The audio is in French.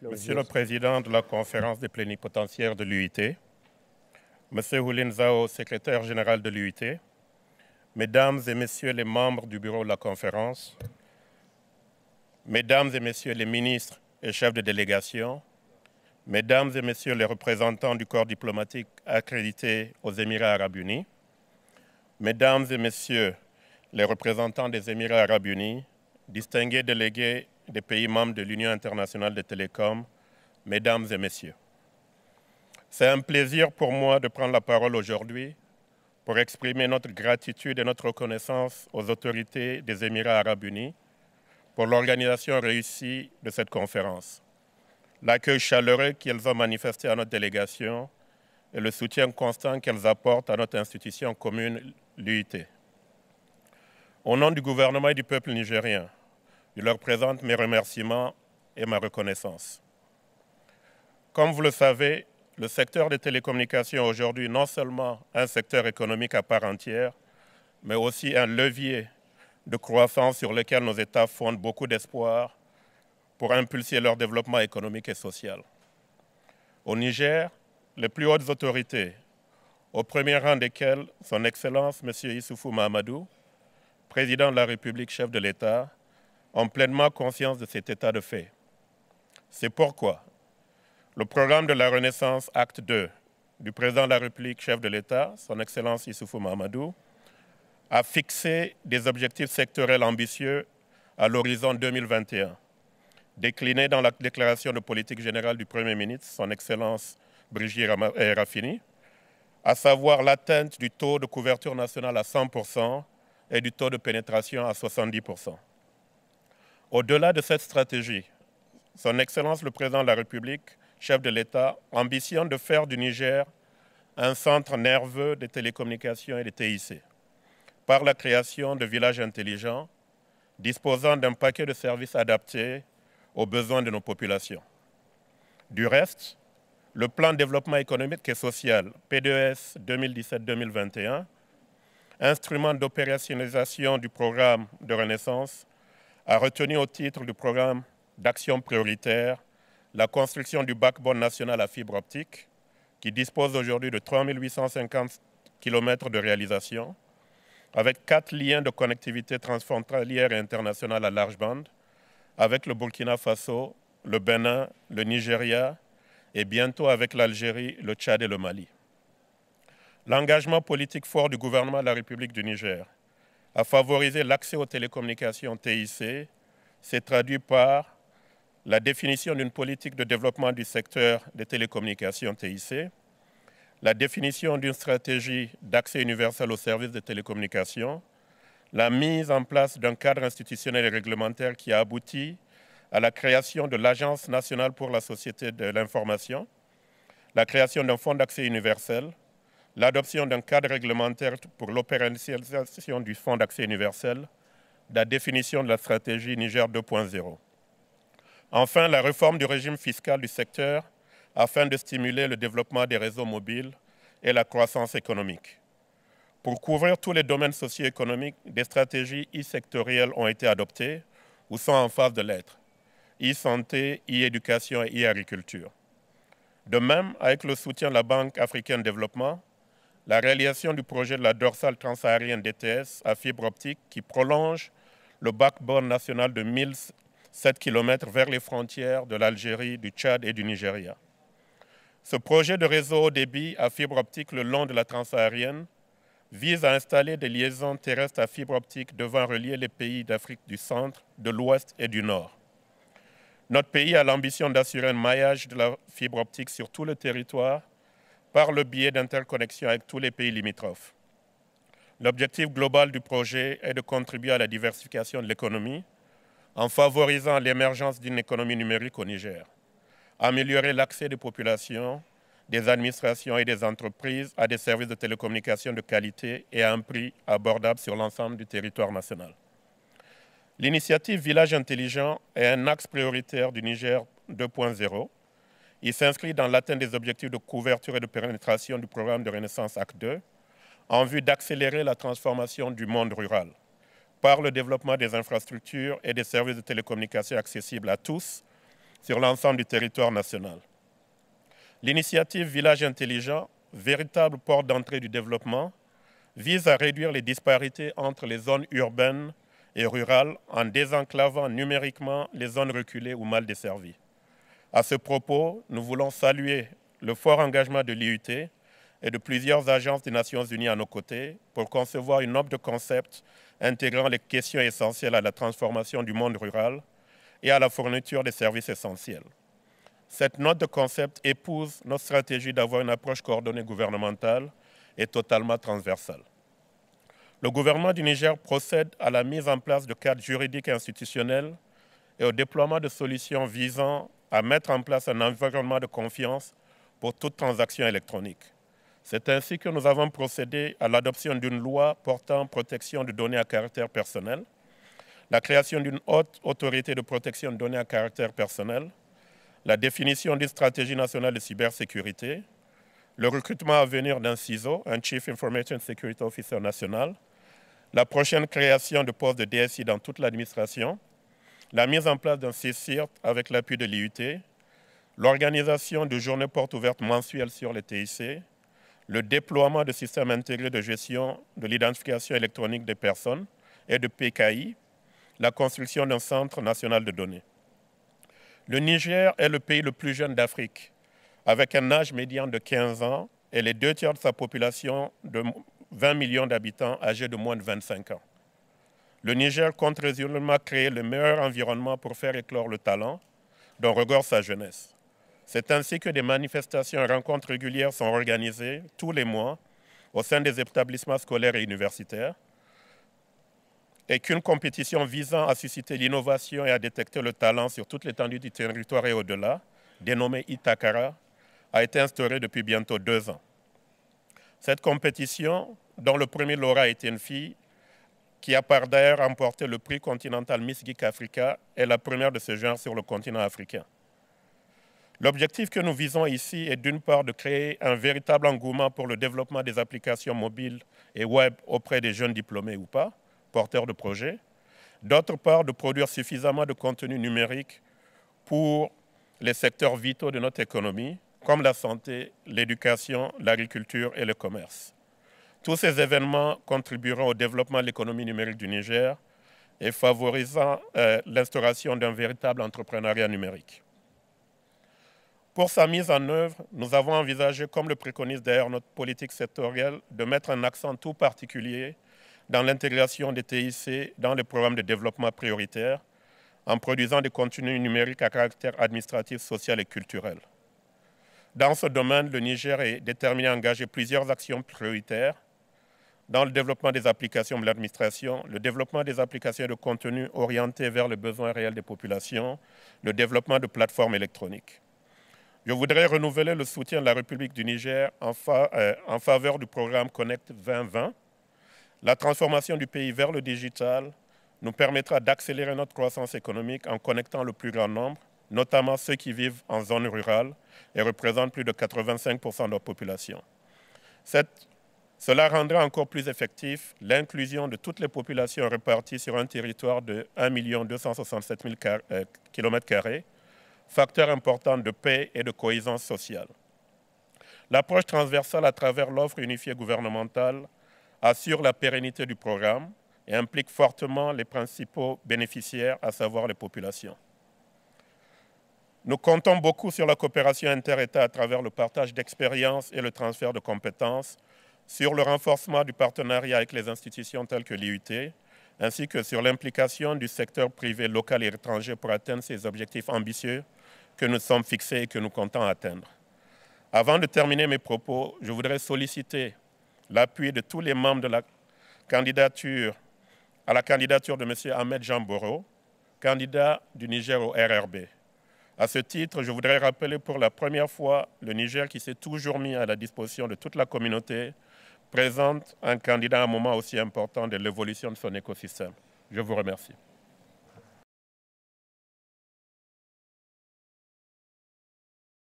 Monsieur le Président de la conférence des plénipotentiaires de l'UIT, Monsieur Houlin Zao, secrétaire général de l'UIT, Mesdames et Messieurs les membres du bureau de la conférence, Mesdames et Messieurs les ministres et chefs de délégation, Mesdames et Messieurs les représentants du corps diplomatique accrédité aux Émirats arabes unis, Mesdames et Messieurs les représentants des Émirats arabes unis, distingués délégués des pays membres de l'Union internationale des télécoms, mesdames et messieurs. C'est un plaisir pour moi de prendre la parole aujourd'hui pour exprimer notre gratitude et notre reconnaissance aux autorités des Émirats arabes unis pour l'organisation réussie de cette conférence, l'accueil chaleureux qu'elles ont manifesté à notre délégation et le soutien constant qu'elles apportent à notre institution commune, l'UIT. Au nom du gouvernement et du peuple nigérien, je leur présente mes remerciements et ma reconnaissance. Comme vous le savez, le secteur des télécommunications est aujourd'hui non seulement un secteur économique à part entière, mais aussi un levier de croissance sur lequel nos États fondent beaucoup d'espoir pour impulser leur développement économique et social. Au Niger, les plus hautes autorités, au premier rang desquelles Son Excellence M. Issoufou Mahamadou, président de la République, chef de l'État, en pleinement conscience de cet état de fait. C'est pourquoi le programme de la Renaissance, acte 2, du président de la République, chef de l'État, son Excellence Issoufou Mahamadou, a fixé des objectifs sectoriels ambitieux à l'horizon 2021, déclinés dans la déclaration de politique générale du Premier ministre, son Excellence Brigitte Raffini, eh, à savoir l'atteinte du taux de couverture nationale à 100% et du taux de pénétration à 70%. Au-delà de cette stratégie, Son Excellence le Président de la République, chef de l'État, ambitionne de faire du Niger un centre nerveux des télécommunications et des TIC par la création de villages intelligents disposant d'un paquet de services adaptés aux besoins de nos populations. Du reste, le plan de développement économique et social PDES e 2017-2021, instrument d'opérationnalisation du programme de renaissance, a retenu au titre du programme d'action prioritaire la construction du backbone national à fibre optique, qui dispose aujourd'hui de 3 850 km de réalisation, avec quatre liens de connectivité transfrontalière et internationale à large bande, avec le Burkina Faso, le Bénin, le Nigeria et bientôt avec l'Algérie, le Tchad et le Mali. L'engagement politique fort du gouvernement de la République du Niger à favoriser l'accès aux télécommunications TIC s'est traduit par la définition d'une politique de développement du secteur des télécommunications TIC, la définition d'une stratégie d'accès universel aux services de télécommunications, la mise en place d'un cadre institutionnel et réglementaire qui a abouti à la création de l'Agence nationale pour la société de l'information, la création d'un fonds d'accès universel, l'adoption d'un cadre réglementaire pour l'opérationnalisation du Fonds d'accès universel, la définition de la stratégie Niger 2.0. Enfin, la réforme du régime fiscal du secteur afin de stimuler le développement des réseaux mobiles et la croissance économique. Pour couvrir tous les domaines socio-économiques, des stratégies e-sectorielles ont été adoptées ou sont en phase de l'être e-santé, e-éducation et e-agriculture. De même, avec le soutien de la Banque africaine de développement, la réalisation du projet de la dorsale transsaharienne DTS à fibre optique qui prolonge le backbone national de 1007 km vers les frontières de l'Algérie, du Tchad et du Nigeria. Ce projet de réseau haut débit à fibre optique le long de la transsaharienne vise à installer des liaisons terrestres à fibre optique devant relier les pays d'Afrique du Centre, de l'Ouest et du Nord. Notre pays a l'ambition d'assurer un maillage de la fibre optique sur tout le territoire par le biais d'interconnexions avec tous les pays limitrophes. L'objectif global du projet est de contribuer à la diversification de l'économie en favorisant l'émergence d'une économie numérique au Niger, améliorer l'accès des populations, des administrations et des entreprises à des services de télécommunications de qualité et à un prix abordable sur l'ensemble du territoire national. L'initiative Village Intelligent est un axe prioritaire du Niger 2.0 il s'inscrit dans l'atteinte des objectifs de couverture et de pénétration du programme de Renaissance Acte II en vue d'accélérer la transformation du monde rural par le développement des infrastructures et des services de télécommunication accessibles à tous sur l'ensemble du territoire national. L'initiative Village intelligent, véritable porte d'entrée du développement, vise à réduire les disparités entre les zones urbaines et rurales en désenclavant numériquement les zones reculées ou mal desservies. À ce propos, nous voulons saluer le fort engagement de l'IUT et de plusieurs agences des Nations Unies à nos côtés pour concevoir une note de concept intégrant les questions essentielles à la transformation du monde rural et à la fourniture des services essentiels. Cette note de concept épouse notre stratégie d'avoir une approche coordonnée gouvernementale et totalement transversale. Le gouvernement du Niger procède à la mise en place de cadres juridiques et institutionnels et au déploiement de solutions visant à mettre en place un environnement de confiance pour toute transaction électronique. C'est ainsi que nous avons procédé à l'adoption d'une loi portant protection de données à caractère personnel, la création d'une haute autorité de protection de données à caractère personnel, la définition d'une stratégie nationale de cybersécurité, le recrutement à venir d'un CISO, un Chief Information Security Officer national, la prochaine création de postes de DSI dans toute l'administration, la mise en place d'un CISIRT avec l'appui de l'IUT, l'organisation de journées portes ouvertes mensuelles sur les TIC, le déploiement de systèmes intégrés de gestion de l'identification électronique des personnes et de PKI, la construction d'un centre national de données. Le Niger est le pays le plus jeune d'Afrique, avec un âge médian de 15 ans et les deux tiers de sa population de 20 millions d'habitants âgés de moins de 25 ans. Le Niger compte résolument créer le meilleur environnement pour faire éclore le talent dont regorge sa jeunesse. C'est ainsi que des manifestations et rencontres régulières sont organisées tous les mois au sein des établissements scolaires et universitaires et qu'une compétition visant à susciter l'innovation et à détecter le talent sur toute l'étendue du territoire et au-delà, dénommée Itakara, a été instaurée depuis bientôt deux ans. Cette compétition, dont le premier lauréat était une fille, qui a par d'ailleurs remporté le prix continental Miss Geek Africa, est la première de ce genre sur le continent africain. L'objectif que nous visons ici est d'une part de créer un véritable engouement pour le développement des applications mobiles et web auprès des jeunes diplômés ou pas, porteurs de projets, d'autre part de produire suffisamment de contenu numérique pour les secteurs vitaux de notre économie, comme la santé, l'éducation, l'agriculture et le commerce. Tous ces événements contribueront au développement de l'économie numérique du Niger et favorisant euh, l'instauration d'un véritable entrepreneuriat numérique. Pour sa mise en œuvre, nous avons envisagé, comme le préconise d'ailleurs notre politique sectorielle, de mettre un accent tout particulier dans l'intégration des TIC dans les programmes de développement prioritaire en produisant des contenus numériques à caractère administratif, social et culturel. Dans ce domaine, le Niger est déterminé à engager plusieurs actions prioritaires dans le développement des applications de l'administration, le développement des applications de contenu orientées vers les besoins réels des populations, le développement de plateformes électroniques. Je voudrais renouveler le soutien de la République du Niger en, euh, en faveur du programme Connect 2020. La transformation du pays vers le digital nous permettra d'accélérer notre croissance économique en connectant le plus grand nombre, notamment ceux qui vivent en zone rurale et représentent plus de 85% de la population. Cette cela rendra encore plus effectif l'inclusion de toutes les populations réparties sur un territoire de 1 267 000 km, facteur important de paix et de cohésion sociale. L'approche transversale à travers l'offre unifiée gouvernementale assure la pérennité du programme et implique fortement les principaux bénéficiaires, à savoir les populations. Nous comptons beaucoup sur la coopération inter-État à travers le partage d'expériences et le transfert de compétences sur le renforcement du partenariat avec les institutions telles que l'IUT, ainsi que sur l'implication du secteur privé local et étranger pour atteindre ces objectifs ambitieux que nous sommes fixés et que nous comptons atteindre. Avant de terminer mes propos, je voudrais solliciter l'appui de tous les membres de la candidature à la candidature de M. Ahmed Jamboro, candidat du Niger au RRB. À ce titre, je voudrais rappeler pour la première fois le Niger qui s'est toujours mis à la disposition de toute la communauté présente un candidat à un moment aussi important de l'évolution de son écosystème. Je vous remercie.